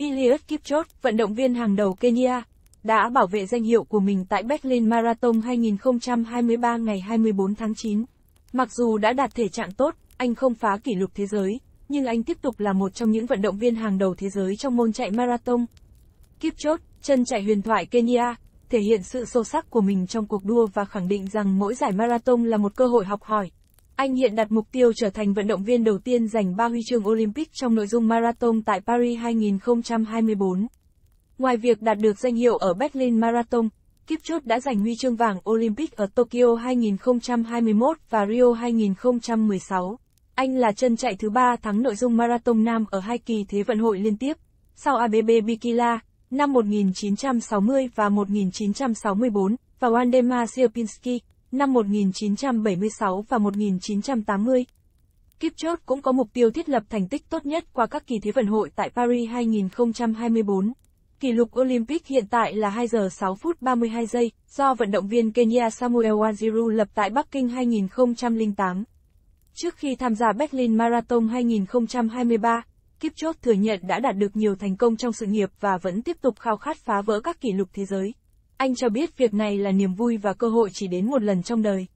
Eliud Kipchoge, vận động viên hàng đầu Kenya, đã bảo vệ danh hiệu của mình tại Berlin Marathon 2023 ngày 24 tháng 9. Mặc dù đã đạt thể trạng tốt, anh không phá kỷ lục thế giới, nhưng anh tiếp tục là một trong những vận động viên hàng đầu thế giới trong môn chạy marathon. Kipchoge, chân chạy huyền thoại Kenya, thể hiện sự sâu sắc của mình trong cuộc đua và khẳng định rằng mỗi giải marathon là một cơ hội học hỏi. Anh hiện đặt mục tiêu trở thành vận động viên đầu tiên giành 3 huy chương Olympic trong nội dung marathon tại Paris 2024. Ngoài việc đạt được danh hiệu ở Berlin Marathon, Kipchot đã giành huy chương vàng Olympic ở Tokyo 2021 và Rio 2016. Anh là chân chạy thứ ba thắng nội dung marathon nam ở hai kỳ Thế vận hội liên tiếp, sau ABB Bikila năm 1960 và 1964 và Waldemar Sierpinski năm 1976 và 1980. Kipchot cũng có mục tiêu thiết lập thành tích tốt nhất qua các kỳ Thế vận hội tại Paris 2024. Kỷ lục Olympic hiện tại là 2 giờ 6 phút 32 giây, do vận động viên Kenya Samuel Wanjiru lập tại Bắc Kinh 2008. Trước khi tham gia Berlin Marathon 2023, Kipchot thừa nhận đã đạt được nhiều thành công trong sự nghiệp và vẫn tiếp tục khao khát phá vỡ các kỷ lục thế giới. Anh cho biết việc này là niềm vui và cơ hội chỉ đến một lần trong đời.